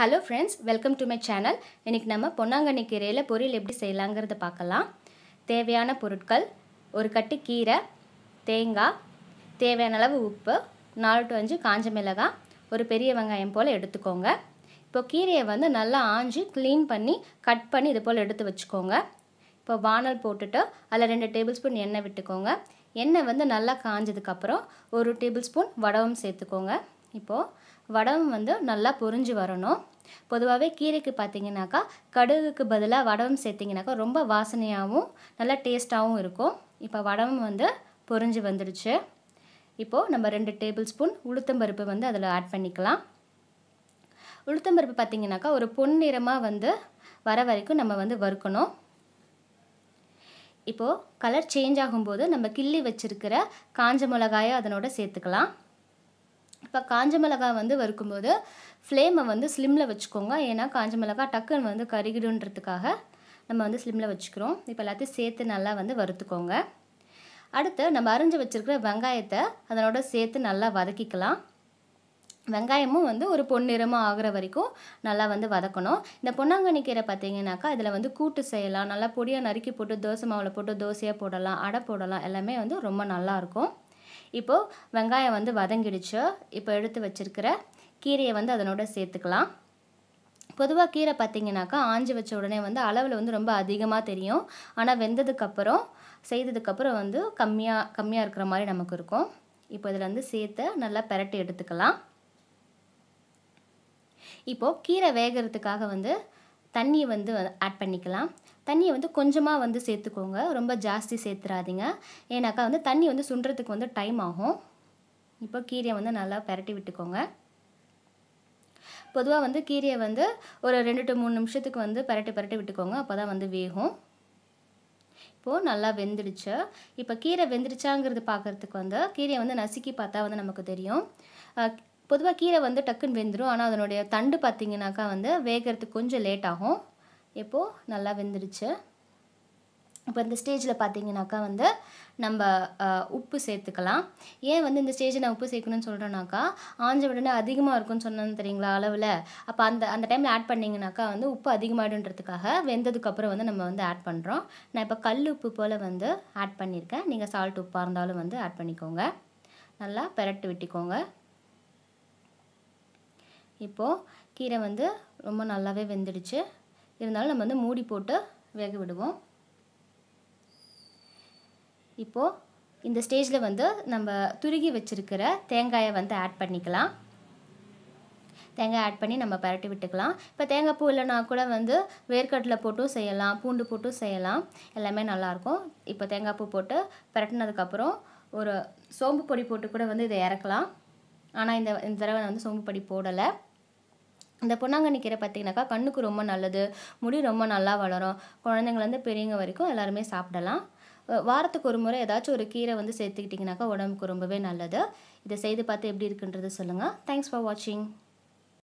hello friends welcome to my channel இன்றைக்கி நம்ம பொன்னாங்கண்ணி கீரையில் பொரியல் எப்படி செய்யலாங்கிறத பார்க்கலாம் தேவையான பொருட்கள் ஒரு கட்டு கீரை தேங்காய் தேவையான அளவு உப்பு நாலு டு அஞ்சு காஞ்ச மிளகாய் ஒரு பெரிய வெங்காயம் போல் எடுத்துக்கோங்க இப்போ கீரையை வந்து நல்லா ஆஞ்சு க்ளீன் பண்ணி கட் பண்ணி இது போல் எடுத்து வச்சுக்கோங்க இப்போ வானல் போட்டுட்டு அதில் ரெண்டு டேபிள் ஸ்பூன் எண்ணெய் விட்டுக்கோங்க எண்ணெய் வந்து நல்லா காஞ்சதுக்கப்புறம் ஒரு டேபிள் ஸ்பூன் வடவும் சேர்த்துக்கோங்க இப்போது வடம் வந்து நல்லா பொறிஞ்சு வரணும் பொதுவாகவே கீரைக்கு பார்த்தீங்கன்னாக்கா கடுகுக்கு பதிலாக வடவும் சேர்த்திங்கனாக்கா ரொம்ப வாசனையாகவும் நல்லா டேஸ்ட்டாகவும் இருக்கும் இப்போ வடகம் வந்து பொறிஞ்சு வந்துடுச்சு இப்போது நம்ம ரெண்டு டேபிள் ஸ்பூன் உளுத்தம்பருப்பு வந்து அதில் ஆட் பண்ணிக்கலாம் உளுத்தம்பருப்பு பார்த்திங்கனாக்கா ஒரு பொன்னிறமாக வந்து வர வரைக்கும் நம்ம வந்து வறுக்கணும் இப்போது கலர் சேஞ்ச் ஆகும்போது நம்ம கிள்ளி வச்சுருக்கிற காஞ்ச மிளகாயை அதனோட சேர்த்துக்கலாம் இப்போ காஞ்ச மிளகா வந்து வறுக்கும்போது ஃப்ளேமை வந்து ஸ்லிம்மில் வச்சுக்கோங்க ஏன்னா காஞ்ச மிளகா டக்குன்னு வந்து கருகிடுன்றதுக்காக நம்ம வந்து ஸ்லிம்மில் வச்சுக்கிறோம் இப்போ எல்லாத்தையும் சேர்த்து நல்லா வந்து வறுத்துக்கோங்க அடுத்து நம்ம அரிஞ்சு வச்சுருக்கிற வெங்காயத்தை அதனோட சேர்த்து நல்லா வதக்கிக்கலாம் வெங்காயமும் வந்து ஒரு பொன்னிறமாக ஆகிற வரைக்கும் நல்லா வந்து வதக்கணும் இந்த பொன்னாங்கண்ணி கீரை பார்த்தீங்கன்னாக்கா இதில் வந்து கூட்டு செய்யலாம் நல்லா பொடியாக நறுக்கி போட்டு தோசை மாவில் போட்டு தோசையாக போடலாம் அடை போடலாம் எல்லாமே வந்து ரொம்ப நல்லாயிருக்கும் இப்போது வெங்காயம் வந்து வதங்கிடுச்சு இப்போ எடுத்து வச்சுருக்கிற கீரையை வந்து அதனோட சேர்த்துக்கலாம் பொதுவாக கீரை பார்த்திங்கனாக்கா ஆஞ்சி வச்ச உடனே வந்து அளவில் வந்து ரொம்ப அதிகமாக தெரியும் ஆனால் வெந்ததுக்கப்புறம் செய்ததுக்கப்புறம் வந்து கம்மியாக கம்மியாக இருக்கிற மாதிரி நமக்கு இருக்கும் இப்போ இதில் வந்து சேர்த்து நல்லா பெரட்டி எடுத்துக்கலாம் இப்போது கீரை வேகிறதுக்காக வந்து தண்ணி வந்து ஆட் பண்ணிக்கலாம் தண்ணியை வந்து கொஞ்சமாக வந்து சேர்த்துக்கோங்க ரொம்ப ஜாஸ்தி சேர்த்துறாதீங்க ஏன்னாக்கா வந்து தண்ணி வந்து சுண்டுறதுக்கு வந்து டைம் ஆகும் இப்போ கீரையை வந்து நல்லா பரட்டி விட்டுக்கோங்க பொதுவாக வந்து கீரையை வந்து ஒரு ரெண்டு டு மூணு நிமிஷத்துக்கு வந்து பரட்டி பரட்டி விட்டுக்கோங்க அப்போ தான் வந்து வேகும் இப்போது நல்லா வெந்துடுச்சு இப்போ கீரை வெந்துடுச்சாங்கிறது பார்க்குறதுக்கு வந்து கீரையை வந்து நசுக்கி பார்த்தா வந்து நமக்கு தெரியும் பொதுவாக கீரை வந்து டக்குன்னு வெந்துடும் ஆனால் அதனுடைய தண்டு பார்த்திங்கனாக்கா வந்து வேகிறதுக்கு கொஞ்சம் லேட் ஆகும் இப்போது நல்லா வெந்துடுச்சு இப்போ இந்த ஸ்டேஜில் பார்த்தீங்கன்னாக்கா வந்து நம்ம உப்பு சேர்த்துக்கலாம் ஏன் வந்து இந்த ஸ்டேஜில் நான் உப்பு சேர்க்கணும்னு சொல்கிறேன்னாக்கா ஆஞ்ச உடனே அதிகமாக இருக்கும்னு சொன்னோன்னு தெரியுங்களா அளவில் அப்போ அந்த அந்த டைமில் ஆட் பண்ணிங்கனாக்கா வந்து உப்பு அதிகமாகிடுன்றதுக்காக வெந்ததுக்கப்புறம் வந்து நம்ம வந்து ஆட் பண்ணுறோம் நான் இப்போ கல் உப்பு போல் வந்து ஆட் பண்ணியிருக்கேன் நீங்கள் சால்ட் உப்பாக இருந்தாலும் வந்து ஆட் பண்ணிக்கோங்க நல்லா பெரட்டு விட்டிக்கோங்க இப்போது கீரை வந்து ரொம்ப நல்லாவே வெந்துடுச்சு இருந்தாலும் நம்ம வந்து மூடி போட்டு வேக விடுவோம் இப்போது இந்த ஸ்டேஜில் வந்து நம்ம துருகி வச்சுருக்கிற தேங்காயை வந்து ஆட் பண்ணிக்கலாம் தேங்காய் ஆட் பண்ணி நம்ம பரட்டி விட்டுக்கலாம் இப்போ தேங்காய் பூ இல்லைனா கூட வந்து வேர்க்கடலை போட்டும் செய்யலாம் பூண்டு போட்டும் செய்யலாம் எல்லாமே நல்லாயிருக்கும் இப்போ தேங்காய் பூ போட்டு பரட்டினதுக்கப்புறம் ஒரு சோம்பு பொடி போட்டு கூட வந்து இதை இறக்கலாம் ஆனால் இந்த இந்த தடவை நான் வந்து சோம்பு பொடி போடலை இந்த பொன்னாங்கண்ணி கீரை பார்த்திங்கனாக்கா கண்ணுக்கு ரொம்ப நல்லது முடி ரொம்ப நல்லா வளரும் குழந்தைங்கலேருந்து பெரியவங்க வரைக்கும் எல்லாருமே சாப்பிடலாம் வாரத்துக்கு ஒரு முறை ஏதாச்சும் ஒரு கீரை வந்து சேர்த்துக்கிட்டிங்கனாக்கா உடம்புக்கு ரொம்பவே நல்லது இதை செய்து பார்த்து எப்படி இருக்குன்றது சொல்லுங்கள் தேங்க்ஸ் ஃபார் வாட்சிங்